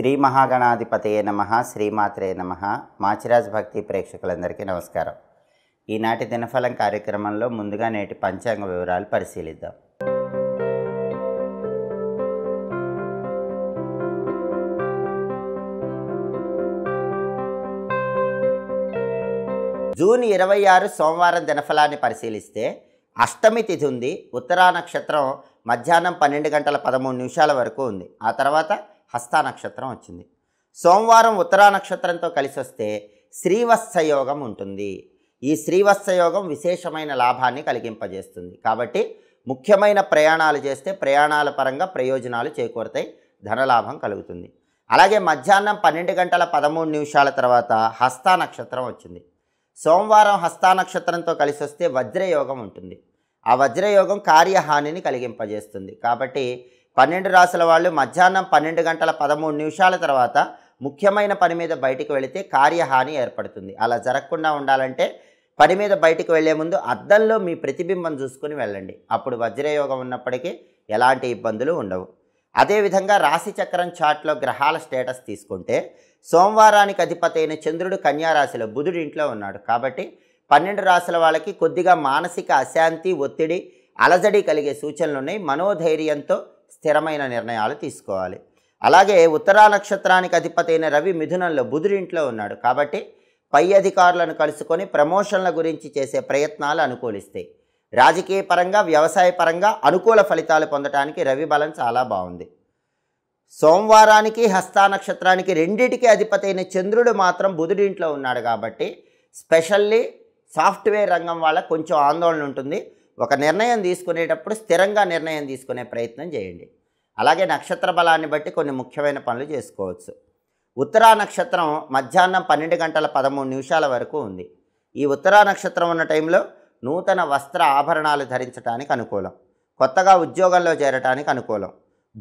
శ్రీ మహాగణాధిపతయే నమ శ్రీమాత్రే నమ మాచిరాజ్ భక్తి ప్రేక్షకులందరికీ నమస్కారం ఈనాటి దినఫలం కార్యక్రమంలో ముందుగా నేటి పంచాంగ వివరాలు పరిశీలిద్దాం జూన్ ఇరవై ఆరు సోమవారం దినఫలాన్ని పరిశీలిస్తే అష్టమి తిథి ఉంది ఉత్తరా నక్షత్రం మధ్యాహ్నం పన్నెండు గంటల పదమూడు నిమిషాల వరకు ఉంది ఆ తర్వాత హస్తా నక్షత్రం వచ్చింది సోమవారం ఉత్తరా నక్షత్రంతో కలిసి వస్తే శ్రీవత్సయోగం ఉంటుంది ఈ శ్రీవత్సయోగం విశేషమైన లాభాన్ని కలిగింపజేస్తుంది కాబట్టి ముఖ్యమైన ప్రయాణాలు చేస్తే ప్రయాణాల పరంగా ప్రయోజనాలు చేకూరతాయి ధనలాభం కలుగుతుంది అలాగే మధ్యాహ్నం పన్నెండు గంటల పదమూడు నిమిషాల తర్వాత హస్తా నక్షత్రం వచ్చింది సోమవారం హస్తా నక్షత్రంతో కలిసి వస్తే వజ్రయోగం ఉంటుంది ఆ వజ్రయోగం కార్యహానిని కలిగింపజేస్తుంది కాబట్టి పన్నెండు రాసుల వాళ్ళు మధ్యాహ్నం పన్నెండు గంటల పదమూడు నిమిషాల తర్వాత ముఖ్యమైన పని మీద బయటికి వెళితే కార్యహాని ఏర్పడుతుంది అలా జరగకుండా ఉండాలంటే పని మీద బయటికి వెళ్లే ముందు అద్దంలో మీ ప్రతిబింబం చూసుకుని వెళ్ళండి అప్పుడు వజ్రయోగం ఉన్నప్పటికీ ఎలాంటి ఇబ్బందులు ఉండవు అదేవిధంగా చక్రం చాట్లో గ్రహాల స్టేటస్ తీసుకుంటే సోమవారానికి అధిపతి అయిన చంద్రుడు కన్యారాశిలో బుధుడు ఇంట్లో ఉన్నాడు కాబట్టి పన్నెండు రాశుల వాళ్ళకి కొద్దిగా మానసిక అశాంతి ఒత్తిడి అలజడి కలిగే సూచనలు ఉన్నాయి మనోధైర్యంతో స్థిరమైన నిర్ణయాలు తీసుకోవాలి అలాగే ఉత్తరా నక్షత్రానికి అధిపతి అయిన రవి మిథునంలో ఇంట్లో ఉన్నాడు కాబట్టి పై అధికారులను కలుసుకొని ప్రమోషన్ల గురించి చేసే ప్రయత్నాలు అనుకూలిస్తాయి రాజకీయ పరంగా వ్యవసాయ పరంగా అనుకూల ఫలితాలు పొందడానికి రవి బలం చాలా బాగుంది సోమవారానికి హస్తా నక్షత్రానికి అధిపతి అధిపతైన చంద్రుడు మాత్రం బుధుడింట్లో ఉన్నాడు కాబట్టి స్పెషల్లీ సాఫ్ట్వేర్ రంగం వల్ల కొంచెం ఆందోళన ఉంటుంది ఒక నిర్ణయం తీసుకునేటప్పుడు స్థిరంగా నిర్ణయం తీసుకునే ప్రయత్నం చేయండి అలాగే నక్షత్ర బలాన్ని బట్టి కొన్ని ముఖ్యమైన పనులు చేసుకోవచ్చు ఉత్తరా నక్షత్రం మధ్యాహ్నం పన్నెండు గంటల పదమూడు నిమిషాల వరకు ఉంది ఈ ఉత్తరా నక్షత్రం ఉన్న టైంలో నూతన వస్త్ర ఆభరణాలు ధరించడానికి అనుకూలం కొత్తగా ఉద్యోగంలో చేరటానికి అనుకూలం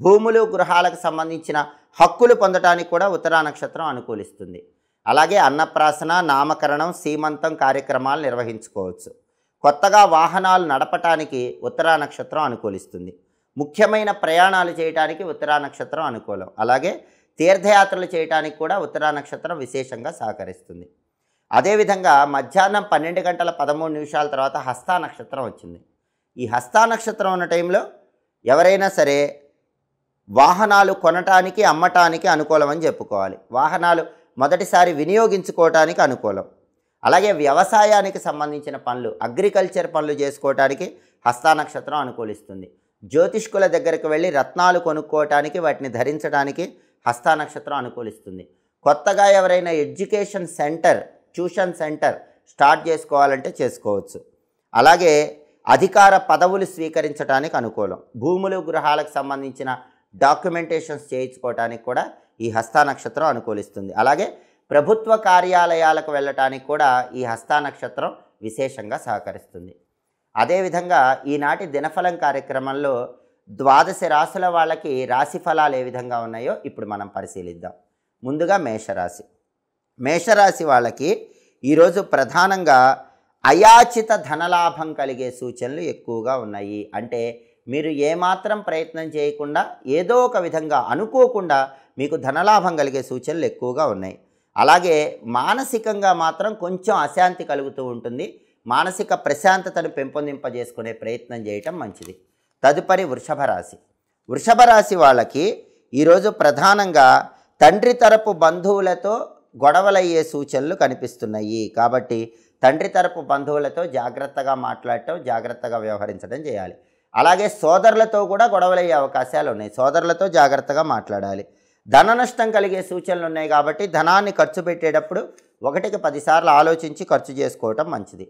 భూములు గృహాలకు సంబంధించిన హక్కులు పొందటానికి కూడా ఉత్తరా నక్షత్రం అనుకూలిస్తుంది అలాగే అన్నప్రాసన నామకరణం సీమంతం కార్యక్రమాలు నిర్వహించుకోవచ్చు కొత్తగా వాహనాలు నడపటానికి ఉత్తరా నక్షత్రం అనుకూలిస్తుంది ముఖ్యమైన ప్రయాణాలు చేయడానికి ఉత్తరా నక్షత్రం అనుకూలం అలాగే తీర్థయాత్రలు చేయడానికి కూడా ఉత్తరా నక్షత్రం విశేషంగా సహకరిస్తుంది అదేవిధంగా మధ్యాహ్నం పన్నెండు గంటల పదమూడు నిమిషాల తర్వాత హస్తా నక్షత్రం వచ్చింది ఈ హస్తా నక్షత్రం ఉన్న టైంలో ఎవరైనా సరే వాహనాలు కొనటానికి అమ్మటానికి అనుకూలం అని చెప్పుకోవాలి వాహనాలు మొదటిసారి వినియోగించుకోవటానికి అనుకూలం అలాగే వ్యవసాయానికి సంబంధించిన పనులు అగ్రికల్చర్ పనులు చేసుకోవటానికి హస్తానక్షత్రం అనుకూలిస్తుంది జ్యోతిష్కుల దగ్గరకు వెళ్ళి రత్నాలు కొనుక్కోవటానికి వాటిని ధరించడానికి హస్తానక్షత్రం అనుకూలిస్తుంది కొత్తగా ఎవరైనా education center tuition center start చేసుకోవాలంటే చేసుకోవచ్చు అలాగే అధికార పదవులు స్వీకరించడానికి అనుకూలం భూములు గృహాలకు సంబంధించిన డాక్యుమెంటేషన్స్ చేయించుకోవటానికి కూడా ఈ హస్తా నక్షత్రం అనుకూలిస్తుంది అలాగే ప్రభుత్వ కార్యాలయాలకు వెళ్ళటానికి కూడా ఈ హస్తానక్షత్రం విశేషంగా సహకరిస్తుంది అదేవిధంగా ఈనాటి దినఫలం కార్యక్రమంలో ద్వాదశ రాశుల వాళ్ళకి రాశి ఫలాలు ఏ విధంగా ఉన్నాయో ఇప్పుడు మనం పరిశీలిద్దాం ముందుగా మేషరాశి మేషరాశి వాళ్ళకి ఈరోజు ప్రధానంగా అయాచిత ధనలాభం కలిగే సూచనలు ఎక్కువగా ఉన్నాయి అంటే మీరు ఏమాత్రం ప్రయత్నం చేయకుండా ఏదో ఒక విధంగా అనుకోకుండా మీకు ధనలాభం కలిగే సూచనలు ఎక్కువగా ఉన్నాయి అలాగే మానసికంగా మాత్రం కొంచెం అశాంతి కలుగుతూ ఉంటుంది మానసిక ప్రశాంతతను పెంపొందింపజేసుకునే ప్రయత్నం చేయటం మంచిది తదుపరి వృషభ రాశి వృషభ రాశి వాళ్ళకి ఈరోజు ప్రధానంగా తండ్రి తరపు బంధువులతో గొడవలయ్యే సూచనలు కనిపిస్తున్నాయి కాబట్టి తండ్రి తరపు బంధువులతో జాగ్రత్తగా మాట్లాడటం జాగ్రత్తగా వ్యవహరించడం చేయాలి అలాగే సోదరులతో కూడా గొడవలయ్యే అవకాశాలు ఉన్నాయి సోదరులతో జాగ్రత్తగా మాట్లాడాలి ధన నష్టం కలిగే సూచనలు ఉన్నాయి కాబట్టి ధనాన్ని ఖర్చు పెట్టేటప్పుడు ఒకటికి పదిసార్లు ఆలోచించి ఖర్చు చేసుకోవటం మంచిది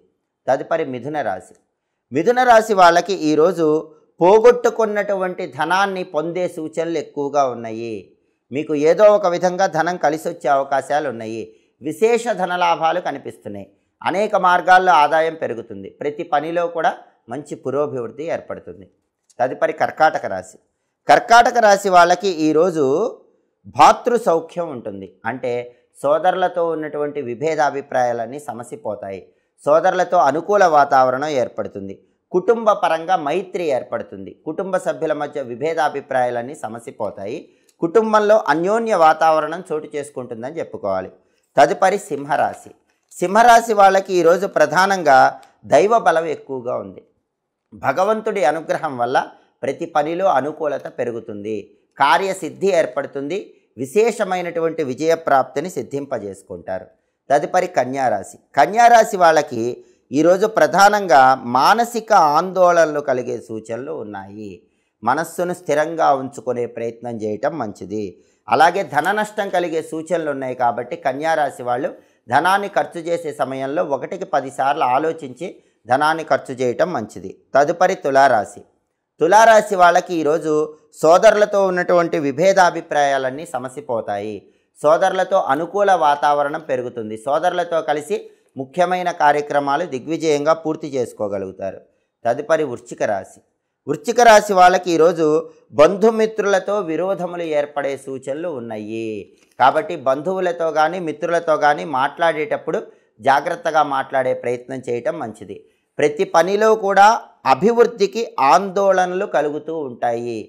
తదుపరి మిథున రాశి మిథున రాశి వాళ్ళకి ఈరోజు పోగొట్టుకున్నటువంటి ధనాన్ని పొందే సూచనలు ఎక్కువగా ఉన్నాయి మీకు ఏదో ఒక విధంగా ధనం కలిసి వచ్చే అవకాశాలు ఉన్నాయి విశేష ధనలాభాలు కనిపిస్తున్నాయి అనేక మార్గాల్లో ఆదాయం పెరుగుతుంది ప్రతి పనిలో కూడా మంచి పురోభివృద్ధి ఏర్పడుతుంది తదుపరి కర్కాటక రాశి కర్కాటక రాశి వాళ్ళకి ఈరోజు భాతృ సౌఖ్యం ఉంటుంది అంటే సోదరులతో ఉన్నటువంటి విభేదాభిప్రాయాలన్నీ సమసిపోతాయి సోదరులతో అనుకూల వాతావరణం ఏర్పడుతుంది కుటుంబ పరంగా మైత్రి ఏర్పడుతుంది కుటుంబ సభ్యుల మధ్య విభేదాభిప్రాయాలన్నీ సమసిపోతాయి కుటుంబంలో అన్యోన్య వాతావరణం చోటు చేసుకుంటుందని చెప్పుకోవాలి తదుపరి సింహరాశి సింహరాశి వాళ్ళకి ఈరోజు ప్రధానంగా దైవ బలం ఎక్కువగా ఉంది భగవంతుడి అనుగ్రహం వల్ల ప్రతి పనిలో అనుకూలత పెరుగుతుంది కార్యసిద్ధి ఏర్పడుతుంది విశేషమైనటువంటి విజయప్రాప్తిని సిద్ధింపజేసుకుంటారు తదుపరి కన్యారాశి కన్యారాశి వాళ్ళకి ఈరోజు ప్రధానంగా మానసిక ఆందోళనలు కలిగే సూచనలు ఉన్నాయి మనస్సును స్థిరంగా ఉంచుకునే ప్రయత్నం చేయటం మంచిది అలాగే ధన నష్టం కలిగే సూచనలు ఉన్నాయి కాబట్టి కన్యారాశి వాళ్ళు ధనాన్ని ఖర్చు చేసే సమయంలో ఒకటికి పదిసార్లు ఆలోచించి ధనాన్ని ఖర్చు చేయటం మంచిది తదుపరి తులారాశి తులారాశి వాళ్ళకి ఈరోజు సోదరులతో ఉన్నటువంటి విభేదాభిప్రాయాలన్నీ సమసిపోతాయి సోదరులతో అనుకూల వాతావరణం పెరుగుతుంది సోదరులతో కలిసి ముఖ్యమైన కార్యక్రమాలు దిగ్విజయంగా పూర్తి చేసుకోగలుగుతారు తదుపరి వృశ్చిక రాశి వృశ్చిక రాశి వాళ్ళకి ఈరోజు బంధుమిత్రులతో విరోధములు ఏర్పడే సూచనలు ఉన్నాయి కాబట్టి బంధువులతో కానీ మిత్రులతో కానీ మాట్లాడేటప్పుడు జాగ్రత్తగా మాట్లాడే ప్రయత్నం చేయటం మంచిది ప్రతి పనిలో కూడా అభివృద్ధికి ఆందోళనలు కలుగుతూ ఉంటాయి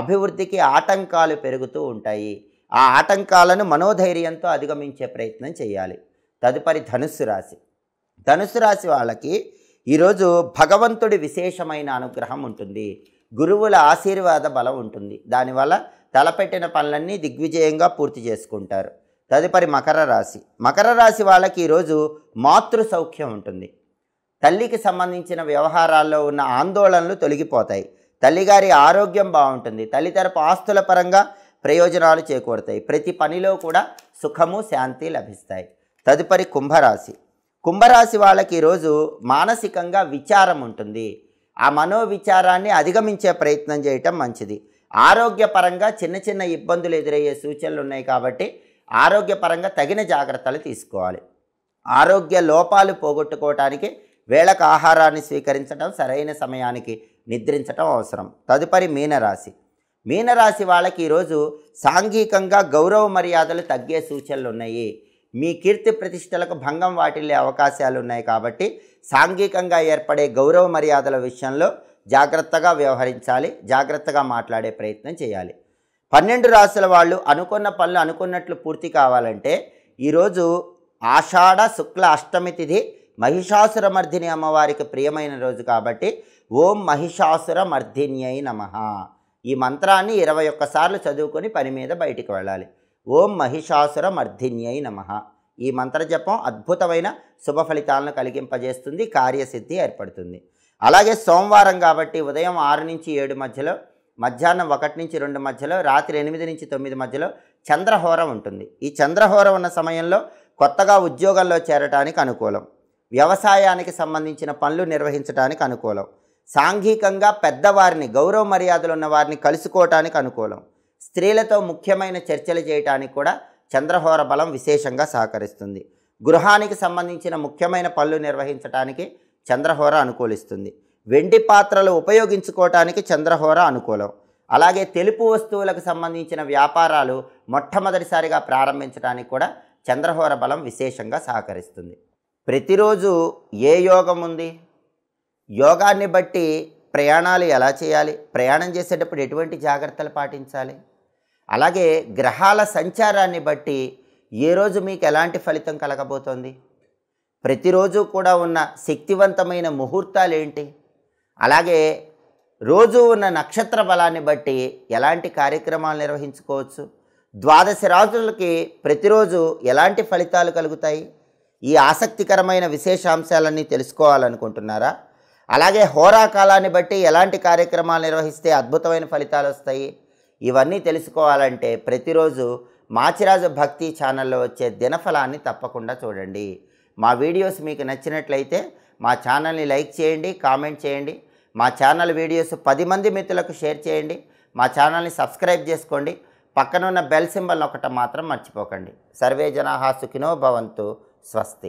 అభివృద్ధికి ఆటంకాలు పెరుగుతూ ఉంటాయి ఆ ఆటంకాలను మనోధైర్యంతో అధిగమించే ప్రయత్నం చేయాలి తదుపరి ధనుస్సు రాశి ధనుసు రాశి వాళ్ళకి ఈరోజు భగవంతుడి విశేషమైన అనుగ్రహం ఉంటుంది గురువుల ఆశీర్వాద బలం ఉంటుంది దానివల్ల తలపెట్టిన పనులన్నీ దిగ్విజయంగా పూర్తి చేసుకుంటారు తదుపరి మకర రాశి మకర రాశి వాళ్ళకి ఈరోజు మాతృ సౌఖ్యం ఉంటుంది తల్లికి సంబంధించిన వ్యవహారాల్లో ఉన్న ఆందోళనలు తొలగిపోతాయి తల్లిగారి ఆరోగ్యం బాగుంటుంది తల్లితరపు ఆస్తుల పరంగా ప్రయోజనాలు చేకూరుతాయి ప్రతి పనిలో కూడా సుఖము శాంతి లభిస్తాయి తదుపరి కుంభరాశి కుంభరాశి వాళ్ళకి ఈరోజు మానసికంగా విచారం ఉంటుంది ఆ మనోవిచారాన్ని అధిగమించే ప్రయత్నం చేయటం మంచిది ఆరోగ్యపరంగా చిన్న చిన్న ఇబ్బందులు ఎదురయ్యే సూచనలు ఉన్నాయి కాబట్టి ఆరోగ్యపరంగా తగిన జాగ్రత్తలు తీసుకోవాలి ఆరోగ్య లోపాలు పోగొట్టుకోవటానికి వేళకు ఆహారాన్ని స్వీకరించడం సరైన సమయానికి నిద్రించటం అవసరం తదుపరి మీనరాశి మీనరాశి వాళ్ళకి ఈరోజు సాంఘికంగా గౌరవ మర్యాదలు తగ్గే సూచనలు ఉన్నాయి మీ కీర్తి ప్రతిష్టలకు భంగం వాటిల్లే అవకాశాలు ఉన్నాయి కాబట్టి సాంఘికంగా ఏర్పడే గౌరవ మర్యాదల విషయంలో జాగ్రత్తగా వ్యవహరించాలి జాగ్రత్తగా మాట్లాడే ప్రయత్నం చేయాలి పన్నెండు రాసుల వాళ్ళు అనుకున్న పనులు అనుకున్నట్లు పూర్తి కావాలంటే ఈరోజు ఆషాఢ శుక్ల అష్టమి తిథి మహిషాసురమర్దిని అమ్మవారికి ప్రియమైన రోజు కాబట్టి ఓం మహిషాసురమర్దిన్యై నమ ఈ మంత్రాన్ని ఇరవై ఒక్కసార్లు చదువుకొని పని మీద బయటికి వెళ్ళాలి ఓం మహిషాసురమర్దిన్యై నమ ఈ మంత్రజపం అద్భుతమైన శుభ ఫలితాలను కలిగింపజేస్తుంది కార్యసిద్ధి ఏర్పడుతుంది అలాగే సోమవారం కాబట్టి ఉదయం ఆరు నుంచి ఏడు మధ్యలో మధ్యాహ్నం ఒకటి నుంచి రెండు మధ్యలో రాత్రి ఎనిమిది నుంచి తొమ్మిది మధ్యలో చంద్రహోర ఉంటుంది ఈ చంద్రహోర ఉన్న సమయంలో కొత్తగా ఉద్యోగాల్లో చేరటానికి అనుకూలం వ్యవసాయానికి సంబంధించిన పనులు నిర్వహించడానికి అనుకూలం సాంఘికంగా పెద్దవారిని గౌరవ మర్యాదలు ఉన్న వారిని కలుసుకోవటానికి అనుకూలం స్త్రీలతో ముఖ్యమైన చర్చలు చేయటానికి కూడా చంద్రహోర బలం విశేషంగా సహకరిస్తుంది గృహానికి సంబంధించిన ముఖ్యమైన పనులు నిర్వహించడానికి చంద్రహోర అనుకూలిస్తుంది వెండి పాత్రలు ఉపయోగించుకోవటానికి చంద్రహోర అనుకూలం అలాగే తెలుపు వస్తువులకు సంబంధించిన వ్యాపారాలు మొట్టమొదటిసారిగా ప్రారంభించడానికి కూడా చంద్రహోర బలం విశేషంగా సహకరిస్తుంది ప్రతిరోజు ఏ యోగం ఉంది యోగాన్ని బట్టి ప్రయాణాలు ఎలా చేయాలి ప్రయాణం చేసేటప్పుడు ఎటువంటి జాగ్రత్తలు పాటించాలి అలాగే గ్రహాల సంచారాన్ని బట్టి ఏ రోజు మీకు ఎలాంటి ఫలితం కలగబోతోంది ప్రతిరోజు కూడా ఉన్న శక్తివంతమైన ముహూర్తాలు ఏంటి అలాగే రోజు ఉన్న నక్షత్ర బలాన్ని బట్టి ఎలాంటి కార్యక్రమాలు నిర్వహించుకోవచ్చు ద్వాదశ రాజులకి ప్రతిరోజు ఎలాంటి ఫలితాలు కలుగుతాయి ఈ ఆసక్తికరమైన విశేషాంశాలన్నీ తెలుసుకోవాలనుకుంటున్నారా అలాగే హోరా కాలాన్ని బట్టి ఎలాంటి కార్యక్రమాలు నిర్వహిస్తే అద్భుతమైన ఫలితాలు వస్తాయి ఇవన్నీ తెలుసుకోవాలంటే ప్రతిరోజు మాచిరాజు భక్తి ఛానల్లో వచ్చే దినఫలాన్ని తప్పకుండా చూడండి మా వీడియోస్ మీకు నచ్చినట్లయితే మా ఛానల్ని లైక్ చేయండి కామెంట్ చేయండి మా ఛానల్ వీడియోస్ పది మంది మిత్రులకు షేర్ చేయండి మా ఛానల్ని సబ్స్క్రైబ్ చేసుకోండి పక్కనున్న బెల్ సింబల్ ఒకటి మాత్రం మర్చిపోకండి సర్వే జనాహా సుఖినో భవంతు స్వస్తి